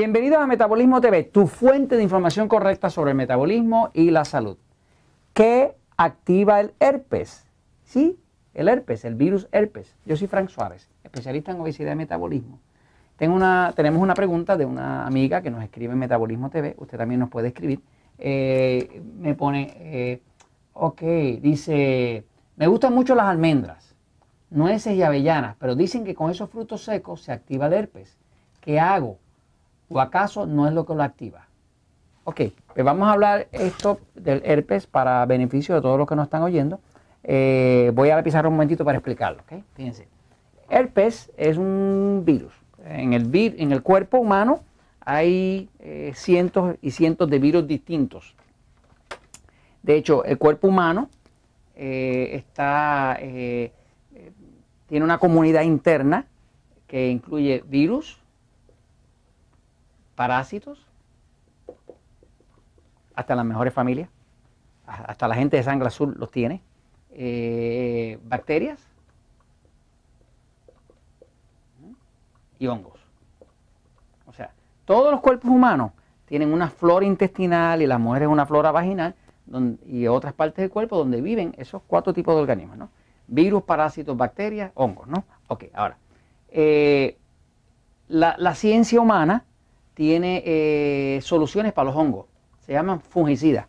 Bienvenido a Metabolismo TV, tu fuente de información correcta sobre el metabolismo y la salud. ¿Qué activa el herpes? Sí, el herpes, el virus herpes. Yo soy Frank Suárez, especialista en obesidad y metabolismo. tenemos una pregunta de una amiga que nos escribe en Metabolismo TV, usted también nos puede escribir. Eh, me pone, eh, ok, dice, me gustan mucho las almendras, nueces y avellanas, pero dicen que con esos frutos secos se activa el herpes. ¿Qué hago? ¿O acaso no es lo que lo activa? Ok, pues vamos a hablar esto del herpes para beneficio de todos los que nos están oyendo. Eh, voy a la un momentito para explicarlo, ¿okay? Fíjense. Herpes es un virus. En el, en el cuerpo humano hay eh, cientos y cientos de virus distintos. De hecho, el cuerpo humano eh, está, tiene una comunidad interna que incluye virus, parásitos, hasta las mejores familias, hasta la gente de sangre azul los tiene, eh, bacterias ¿Mm? y hongos. O sea, todos los cuerpos humanos tienen una flora intestinal y las mujeres una flora vaginal y otras partes del cuerpo donde viven esos cuatro tipos de organismos, ¿no? Virus, parásitos, bacterias, hongos, ¿no? Ok, ahora, eh, la ciencia humana tiene eh, soluciones para los hongos. Se llaman fungicidas.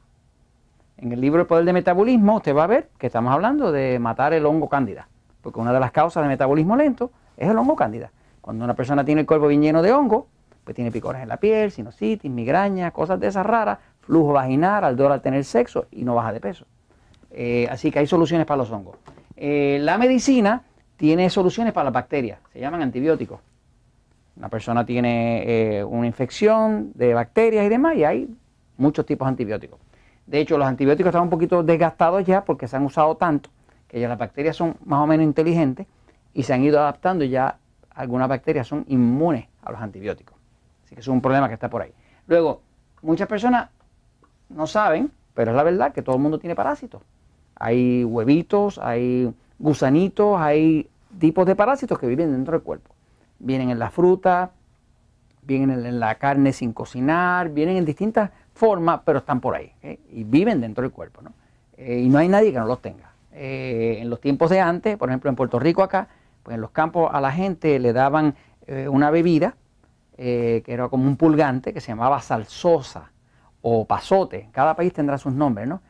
En el libro El Poder de Metabolismo usted va a ver que estamos hablando de matar el hongo cándida. Porque una de las causas de metabolismo lento es el hongo cándida. Cuando una persona tiene el cuerpo bien lleno de hongo, pues tiene picores en la piel, sinusitis, migrañas, cosas de esas raras, flujo vaginal, al tener sexo y no baja de peso. Eh, así que hay soluciones para los hongos. Eh, la medicina tiene soluciones para las bacterias, se llaman antibióticos. Una persona tiene eh, una infección de bacterias y demás y hay muchos tipos de antibióticos. De hecho, los antibióticos están un poquito desgastados ya porque se han usado tanto que ya las bacterias son más o menos inteligentes y se han ido adaptando y ya algunas bacterias son inmunes a los antibióticos. Así que es un problema que está por ahí. Luego, muchas personas no saben, pero es la verdad que todo el mundo tiene parásitos. Hay huevitos, hay gusanitos, hay tipos de parásitos que viven dentro del cuerpo vienen en la fruta, vienen en la carne sin cocinar, vienen en distintas formas, pero están por ahí y viven dentro del cuerpo. ¿no? Eh, y no hay nadie que no los tenga. Eh, en los tiempos de antes, por ejemplo en Puerto Rico acá, pues en los campos a la gente le daban eh, una bebida que era como un pulgante que se llamaba salsosa o pasote. Cada país tendrá sus nombres, ¿no?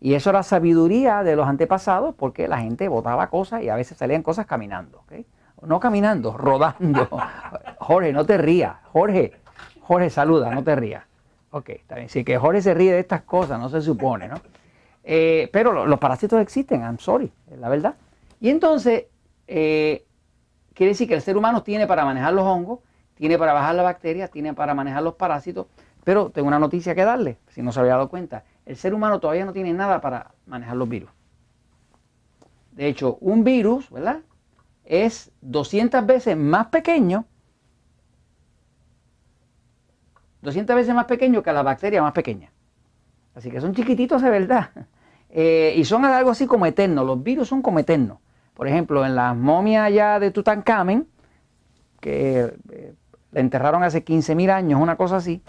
Y eso era sabiduría de los antepasados porque la gente botaba cosas y a veces salían cosas caminando. ¿okay? no caminando, rodando. Jorge, no te rías. Jorge, Jorge, saluda, no te rías. Ok, está bien. Sí, que Jorge se ríe de estas cosas, no se supone, ¿no? Eh, pero los parásitos existen, I'm sorry, la verdad. Y entonces, eh, quiere decir que el ser humano tiene para manejar los hongos, tiene para bajar las bacterias, tiene para manejar los parásitos, pero tengo una noticia que darle, si no se había dado cuenta. El ser humano todavía no tiene nada para manejar los virus. De hecho, un virus, ¿verdad? es 200 veces más pequeño, 200 veces más pequeño que la bacteria más pequeña. Así que son chiquititos de verdad. Eh, y son algo así como eternos, los virus son como eternos. Por ejemplo, en las momias allá de Tutankamen, que eh, enterraron hace 15.000 años, una cosa así,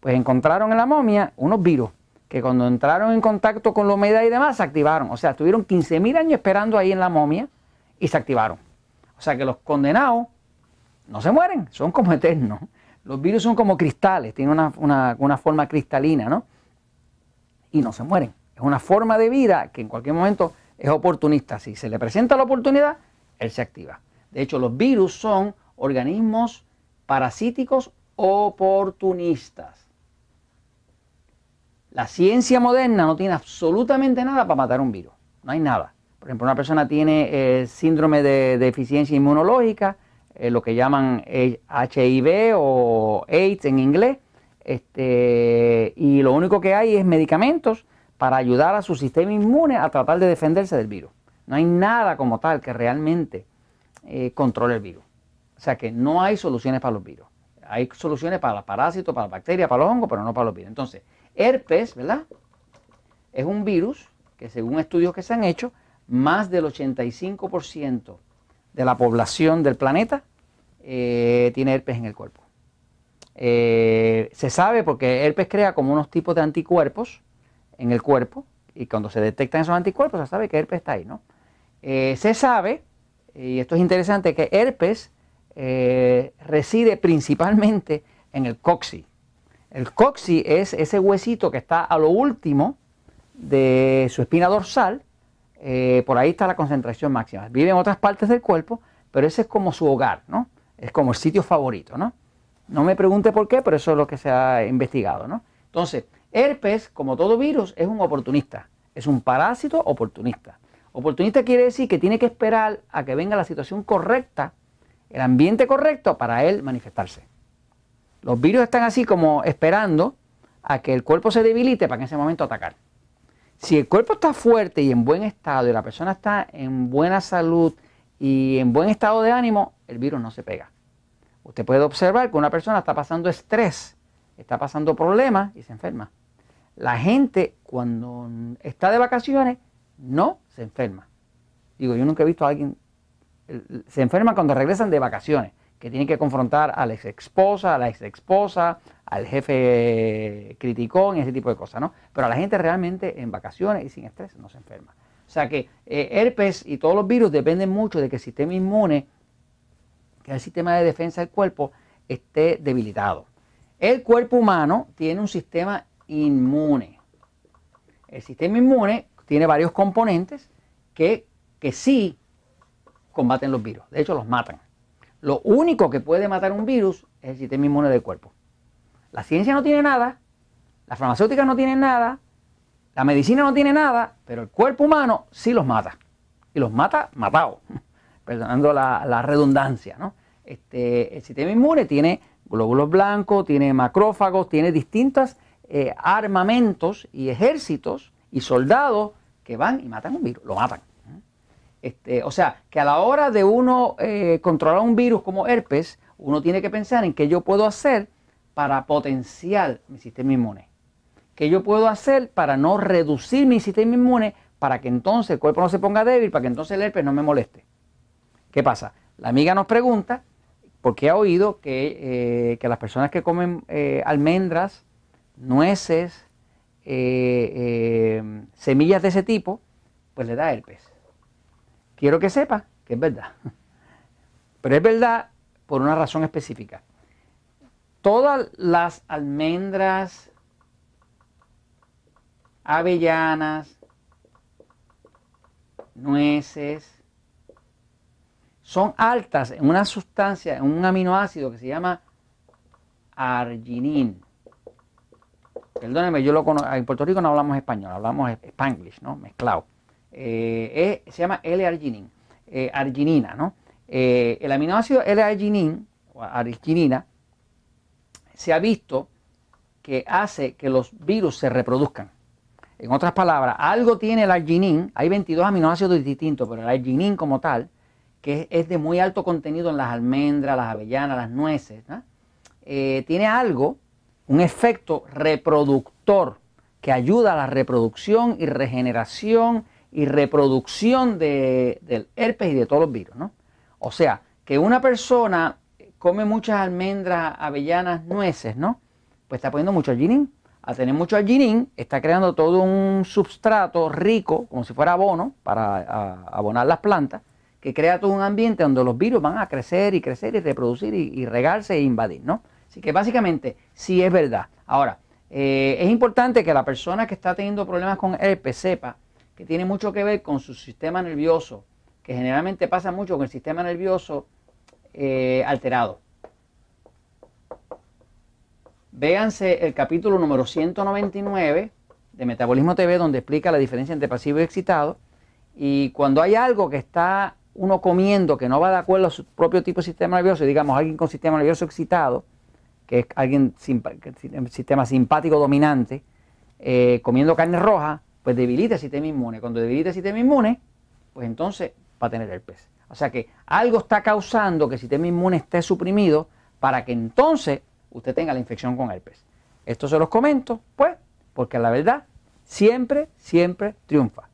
pues encontraron en la momia unos virus que cuando entraron en contacto con la humedad y demás se activaron. O sea, estuvieron 15.000 años esperando ahí en la momia y se activaron. O sea que los condenados no se mueren, son como eternos. Los virus son como cristales, tienen una, forma cristalina, ¿no? Y no se mueren. Es una forma de vida que en cualquier momento es oportunista. Si se le presenta la oportunidad, él se activa. De hecho, los virus son organismos parasíticos oportunistas. La ciencia moderna no tiene absolutamente nada para matar un virus. No hay nada. Por ejemplo, una persona tiene eh, síndrome de deficiencia inmunológica, eh, lo que llaman HIV eh, o AIDS en inglés, este, y lo único que hay es medicamentos para ayudar a su sistema inmune a tratar de defenderse del virus. No hay nada como tal que realmente controle el virus. O sea que no hay soluciones para los virus. Hay soluciones para los parásitos, para las bacterias, para los hongos, pero no para los virus. Entonces, herpes, ¿verdad? Es un virus que según estudios que se han hecho, más del 85% de la población del planeta eh, tiene herpes en el cuerpo. Eh, se sabe porque herpes crea como unos tipos de anticuerpos en el cuerpo y cuando se detectan esos anticuerpos se sabe que herpes está ahí, ¿no? Eh, se sabe, y esto es interesante, que herpes reside principalmente en el coxi. El coxi es ese huesito que está a lo último de su espina dorsal eh, por ahí está la concentración máxima. Vive en otras partes del cuerpo, pero ese es como su hogar, ¿no? Es como el sitio favorito, ¿no? No me pregunte por qué, pero eso es lo que se ha investigado, ¿no? Entonces, herpes, como todo virus, es un oportunista, es un parásito oportunista. Oportunista quiere decir que tiene que esperar a que venga la situación correcta, el ambiente correcto para él manifestarse. Los virus están así como esperando a que el cuerpo se debilite para en ese momento atacar. Si el cuerpo está fuerte y en buen estado y la persona está en buena salud y en buen estado de ánimo, el virus no se pega. Usted puede observar que una persona está pasando estrés, está pasando problemas y se enferma. La gente cuando está de vacaciones no se enferma. Digo, yo nunca he visto a alguien, se enferma cuando regresan de vacaciones que tiene que confrontar a la ex esposa, a la ex esposa, al jefe criticón y ese tipo de cosas, ¿no? Pero a la gente realmente en vacaciones y sin estrés no se enferma. O sea que eh, herpes y todos los virus dependen mucho de que el sistema inmune, que es el sistema de defensa del cuerpo, esté debilitado. El cuerpo humano tiene un sistema inmune. El sistema inmune tiene varios componentes que sí combaten los virus, de hecho los matan. Lo único que puede matar un virus es el sistema inmune del cuerpo. La ciencia no tiene nada, la farmacéutica no tiene nada, la medicina no tiene nada, pero el cuerpo humano sí los mata. Y los mata matados, perdonando la, redundancia. ¿no? Este, el sistema inmune tiene glóbulos blancos, tiene macrófagos, tiene distintos eh, armamentos y ejércitos y soldados que van y matan un virus, lo matan. Este, o sea, que a la hora de uno eh, controlar un virus como herpes, uno tiene que pensar en qué yo puedo hacer para potenciar mi sistema inmune. ¿Qué yo puedo hacer para no reducir mi sistema inmune para que entonces el cuerpo no se ponga débil, para que entonces el herpes no me moleste? ¿Qué pasa? La amiga nos pregunta porque ha oído que, eh, las personas que comen eh, almendras, nueces, semillas de ese tipo, pues le da herpes quiero que sepa que es verdad. Pero es verdad por una razón específica. Todas las almendras, avellanas, nueces, son altas en una sustancia, en un aminoácido que se llama arginin. Perdóneme, yo lo conozco, en Puerto Rico no hablamos español, hablamos spanglish, ¿no? Mezclado. Eh, e, se llama l arginin, eh, arginina, ¿no? Eh, el aminoácido l arginin o arginina se ha visto que hace que los virus se reproduzcan. En otras palabras, algo tiene el arginin, hay 22 aminoácidos distintos, pero el arginin como tal, que es de muy alto contenido en las almendras, las avellanas, las nueces, tiene algo, un efecto reproductor que ayuda a la reproducción y regeneración y reproducción del herpes y de todos los virus, ¿no? O sea, que una persona come muchas almendras, avellanas, nueces, ¿no? Pues está poniendo mucho alginín. Al tener mucho alginín, está creando todo un substrato rico, como si fuera abono, para abonar las plantas, que crea todo un ambiente donde los virus van a crecer y crecer y reproducir y, regarse e invadir, ¿no? Así que básicamente sí es verdad. Ahora, eh, es importante que la persona que está teniendo problemas con herpes sepa que tiene mucho que ver con su sistema nervioso, que generalmente pasa mucho con el sistema nervioso eh, alterado. Véanse el capítulo número 199 de Metabolismo TV, donde explica la diferencia entre pasivo y excitado. Y cuando hay algo que está uno comiendo que no va de acuerdo a su propio tipo de sistema nervioso, digamos alguien con sistema nervioso excitado, que es alguien sin sistema simpático dominante, eh, comiendo carne roja, pues debilita el sistema inmune. Cuando debilita el sistema inmune, pues entonces va a tener herpes. O sea que algo está causando que el sistema inmune esté suprimido para que entonces usted tenga la infección con herpes. Esto se los comento, pues, porque la verdad siempre, siempre triunfa.